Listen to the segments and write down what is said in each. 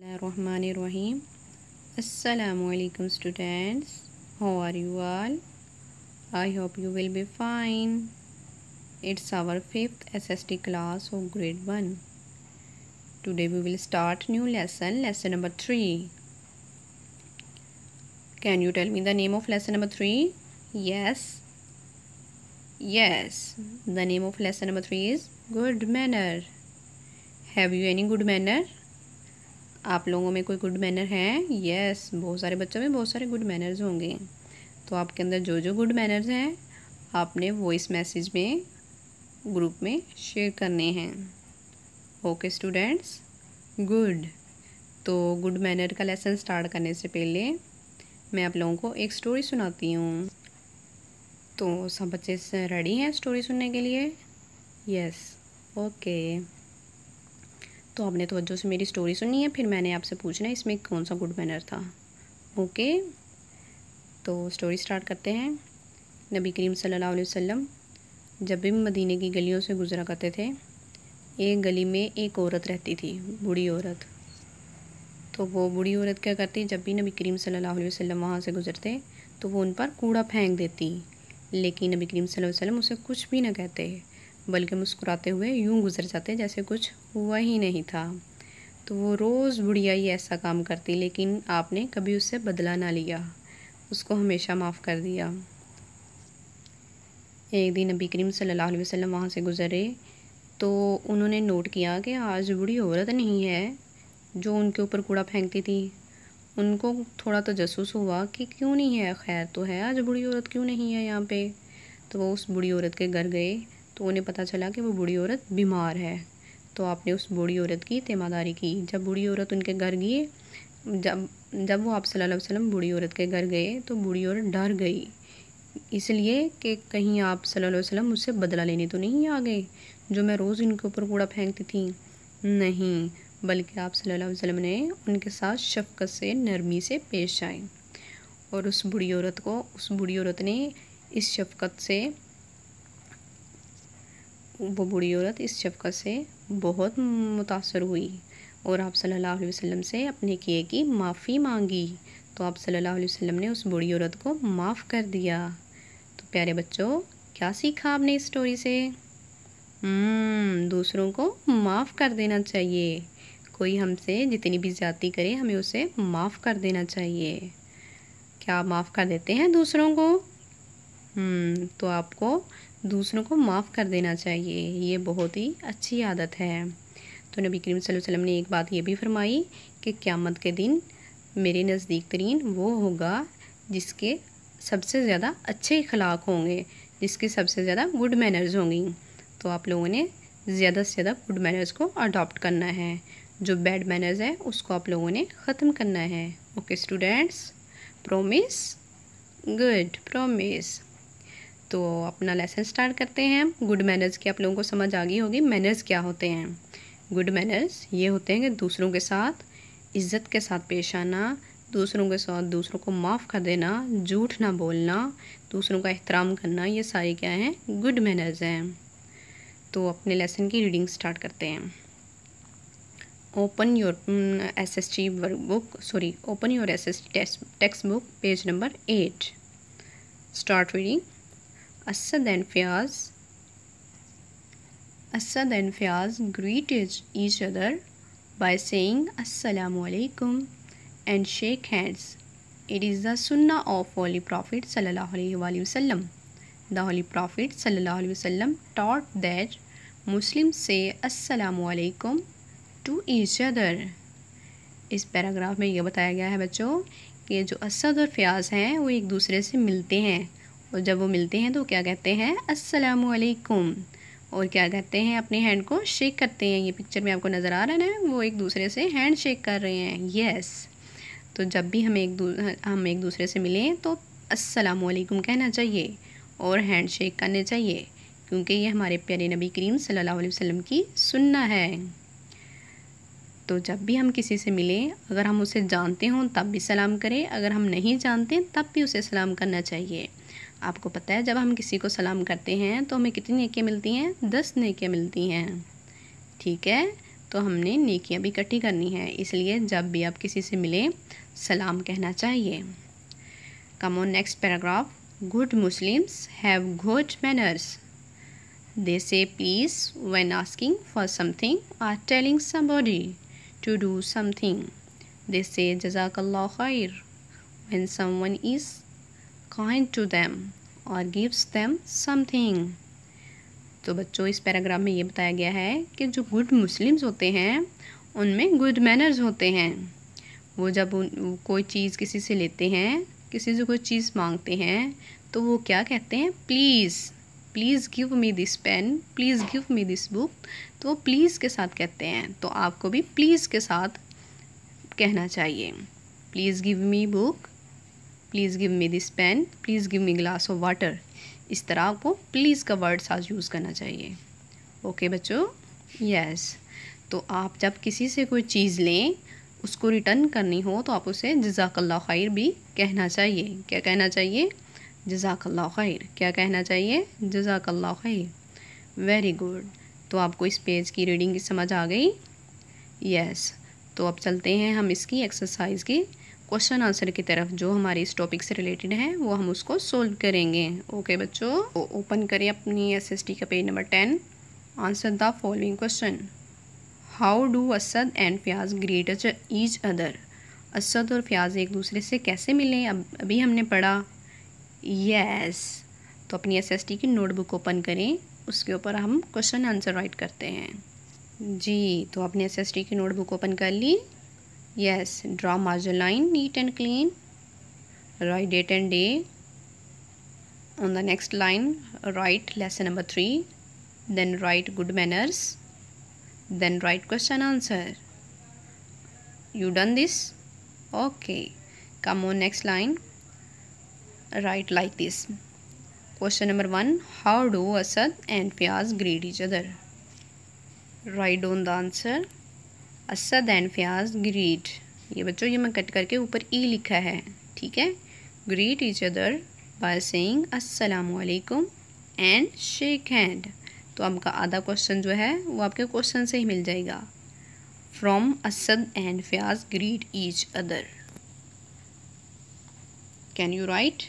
Bismillahirrahmanirrahim. Assalamu alaikum students. How are you all? I hope you will be fine. It's our fifth SST class of grade 1. Today we will start new lesson, lesson number 3. Can you tell me the name of lesson number 3? Yes. Yes. The name of lesson number 3 is good manner. Have you any good manner? आप लोगों में कोई good manner हैं yes बहुत सारे बच्चों में बहुत सारे गुड मैनर्स होंगे तो आपके अंदर जो जो गुड मैनर्स हैं आपने वॉइस मैसेज में ग्रुप में शेयर करने हैं ओके स्टूडेंट्स गुड तो गुड मैनर का लेसन स्टार्ट करने से पहले मैं आप लोगों को एक स्टोरी सुनाती हूँ तो सब बच्चे रेडी हैं स्टोरी सुनने के लिए यस ओके तो आपने तोज्जो से मेरी स्टोरी सुनी है फिर मैंने आपसे पूछना है इसमें कौन सा गुड मैनर था ओके तो स्टोरी स्टार्ट करते हैं नबी करीम सल्लल्लाहु अलैहि वसल्लम जब भी मदीने की गलियों से गुजरा करते थे एक गली में एक औरत रहती थी बूढ़ी औरत तो वो बूढ़ी औरत क्या करती जब भी नबी करीम सल्लल्लाहु अलैहि वसल्लम वहाँ से गुजरते तो वो उन पर कूड़ा फेंक देती लेकिन नबी करीम सल्लल्लाहु अलैहि वसल्लम उसे कुछ भी ना कहते बल्कि मुस्कुराते हुए यूं गुजर जाते जैसे कुछ हुआ ही नहीं था तो वो रोज़ बुढ़िया ही ऐसा काम करती लेकिन आपने कभी उससे बदला ना लिया उसको हमेशा माफ़ कर दिया एक दिन नबी करीम सल्लल्लाहु अलैहि वसल्लम वहाँ से गुज़रे तो उन्होंने नोट किया कि आज बुढ़ी औरत नहीं है जो उनके ऊपर कूड़ा फेंकती थी उनको थोड़ा तो जसूस हुआ कि क्यों नहीं है खैर तो है आज बुढ़ी औरत क्यों नहीं है यहाँ पे तो वो उस बुढ़ी औरत के घर गए तो उन्हें पता चला कि वो बूढ़ी औरत बीमार है तो आपने उस बूढ़ी औरत की तेमादारी की जब बूढ़ी औरत उनके घर गई जब जब वो आप सल्लल्लाहु अलैहि वसल्लम बूढ़ी औरत के घर गए तो बूढ़ी औरत डर गई इसलिए कि कहीं आप सल्लल्लाहु अलैहि वसल्लम मुझसे बदला लेने तो नहीं आ गए जो मैं रोज़ इनके ऊपर कूड़ा फेंकती थी नहीं बल्कि आप सल्लल्लाहु अलैहि वसल्लम ने उनके साथ शफकत से नरमी से पेश आए और उस बूढ़ी औरत को उस बूढ़ी औरत ने इस शफकत से वो बूढ़ी औरत इस शफ़क़त से बहुत मुतासर हुई और आप सल्लल्लाहु अलैहि वसल्लम से अपने किए की माफ़ी मांगी तो आप सल्लल्लाहु अलैहि वसल्लम ने उस बूढ़ी औरत को माफ़ कर दिया तो प्यारे बच्चों क्या सीखा आपने इस स्टोरी से हम्म, दूसरों को माफ़ कर देना चाहिए कोई हमसे जितनी भी ज़्यादती करे हमें उसे माफ़ कर देना चाहिए क्या माफ़ कर देते हैं दूसरों को हम्म, तो आपको दूसरों को माफ़ कर देना चाहिए ये बहुत ही अच्छी आदत है तो नबी करीम वसल्लम ने एक बात ये भी फरमाई कि क़्यामत के दिन मेरे नज़दीक तरीन वो होगा जिसके सबसे ज़्यादा अच्छे अखलाक होंगे जिसके सबसे ज़्यादा गुड मैनर्स होंगी तो आप लोगों ने ज़्यादा से ज़्यादा गुड मैनर्स को अडॉप्ट करना है जो बैड मैनर्स है उसको आप लोगों ने ख़त्म करना है okay students promise good promise तो अपना लेसन स्टार्ट करते हैं गुड मैनर्स की आप लोगों को समझ आ गई होगी मैनर्स क्या होते हैं गुड मैनर्स ये होते हैं कि दूसरों के साथ इज़्ज़त के साथ पेश आना दूसरों के साथ दूसरों को माफ़ कर देना झूठ ना बोलना दूसरों का एहतराम करना ये सारे क्या हैं गुड मैनर्स हैं तो अपने लेसन की रीडिंग स्टार्ट करते हैं open your S S T workbook sorry open your S S T textbook page number eight start reading Asad and Fiaz Asad and Fiaz greeted each other by saying Assalamu alaikum and shake hands. It is the sunnah of Holy Prophet sallallahu alaihi wasallam. The Holy Prophet sallallahu alaihi wasallam taught that Muslims say Assalamu alaikum to each other. इस paragraph में यह बताया गया है बच्चों कि जो असद और फ़याज़ हैं वो एक दूसरे से मिलते हैं और जब वो मिलते हैं तो क्या कहते हैं असलकुम और क्या कहते हैं अपने हैंड को शेक करते हैं ये पिक्चर में आपको नज़र आ रहा है ना वो एक दूसरे से हैंड शेक कर रहे हैं यस तो जब भी हमें एक हम एक दूसरे से मिलें तो असलकुम कहना चाहिए और हैंड शेक करने चाहिए क्योंकि ये हमारे प्यारे नबी करीम सल्लल्लाहु अलैहि वसल्लम की सुनना है तो जब भी हम किसी से मिलें अगर हम उसे जानते हों तब भी सलाम करें अगर हम नहीं जानते तब भी उसे सलाम करना चाहिए आपको पता है जब हम किसी को सलाम करते हैं तो हमें कितनी नेकियाँ मिलती हैं दस नेकियाँ मिलती हैं ठीक है तो हमने नेकियाँ भी इकट्ठी करनी है इसलिए जब भी आप किसी से मिलें सलाम कहना चाहिए come on next paragraph good Muslims have good manners they say please when asking for something or telling somebody to do something. They say Jazakallah khair when someone is kind to them और gives them something तो बच्चों इस paragraph में ये बताया गया है कि जो गुड मुस्लिम्स होते हैं उनमें गुड मैनर्स होते हैं वो जब उन कोई चीज़ किसी से लेते हैं किसी से कोई चीज़ मांगते हैं तो वो क्या कहते हैं please please give me this pen please give me this book तो वो प्लीज़ के साथ कहते हैं तो आपको भी प्लीज़ के साथ कहना चाहिए please give me book please give me this pen please give me glass of water इस तरह आपको प्लीज़ का वर्ड आज यूज़ करना चाहिए ओके बच्चों यस तो आप जब किसी से कोई चीज़ लें उसको रिटर्न करनी हो तो आप उसे जजाकल्ला खैर भी कहना चाहिए क्या कहना चाहिए जजाकल्ला खैर क्या कहना चाहिए जजाकल्ला खैर वेरी गुड तो आपको इस पेज की रीडिंग समझ आ गई यस yes. तो अब चलते हैं हम इसकी एक्सरसाइज की क्वेश्चन आंसर की तरफ जो हमारे इस टॉपिक से रिलेटेड है वो हम उसको सोल्व करेंगे ओके बच्चों ओपन तो करें अपनी एसएसटी का page number ten answer the following question how do Asad and Fiaz greet each other Asad और प्याज एक दूसरे से कैसे मिलें अब अभी हमने पढ़ा यस yes. तो अपनी टी की नोटबुक ओपन करें उसके ऊपर हम क्वेश्चन आंसर राइट करते हैं जी तो आपने टी की नोटबुक ओपन कर ली Yes, draw margin line neat and clean. Write date and day. On the next line, write lesson number 3. Then write good manners. Then write question answer. You done this? Okay. Come on next line. Write like this. Question number 1. How do Asad and Pyaz greet each other? Write down the answer. Asad and Fiaz greet ये बच्चों ये मैं cut करके ऊपर ई e लिखा है ठीक है greet each other by saying अस्सलाम वालेकुम एंड शेक हैंड तो आपका आधा क्वेश्चन जो है वो आपके क्वेश्चन से ही मिल जाएगा from Asad and Fiaz greet each other can you write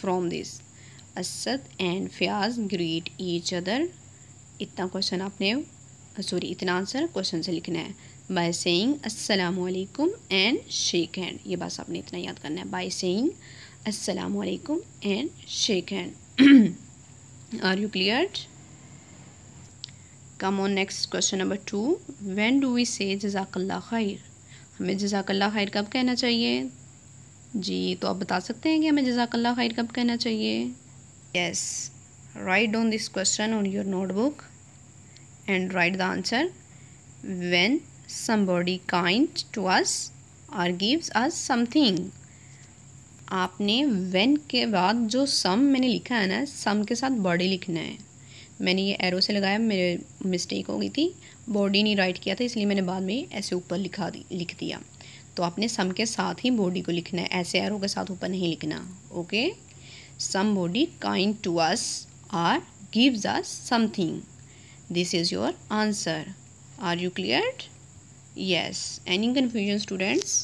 from this Asad and Fiaz greet each other इतना क्वेश्चन आपने सॉरी इतना आंसर क्वेश्चन से लिखना है बाय सेइंग अस्सलाम वालेकुम एंड शेक हैंड ये बस आपने इतना याद करना है बाय सेइंग अस्सलाम वालेकुम and shake hand are you clear come on next question number two when do we say जजाकल्ला खैर हमें जजाकल्ला खैर कब कहना चाहिए जी तो आप बता सकते हैं कि हमें जजाकल्ला खैर कब कहना चाहिए yes write down this question on your notebook and write the answer when somebody kind to us or gives us something आपने when के बाद जो सम मैंने लिखा है ना सम के साथ बॉडी लिखना है मैंने ये एरो से लगाया मेरे मिस्टेक हो गई थी बॉडी नहीं राइट किया था इसलिए मैंने बाद में ऐसे ऊपर लिखा लिख दिया तो आपने सम के साथ ही बॉडी को लिखना है ऐसे एरो के साथ ऊपर नहीं लिखना okay somebody kind to us or gives us something this is your answer are you clear yes any confusion students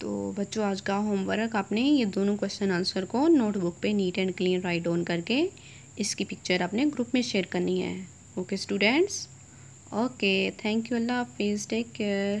तो बच्चों आज का होमवर्क आपने ये दोनों क्वेश्चन आंसर को नोटबुक पे neat and clean write down करके इसकी पिक्चर आपने ग्रुप में शेयर करनी है okay students okay thank you अल्लाह हाफिज़ टेक केयर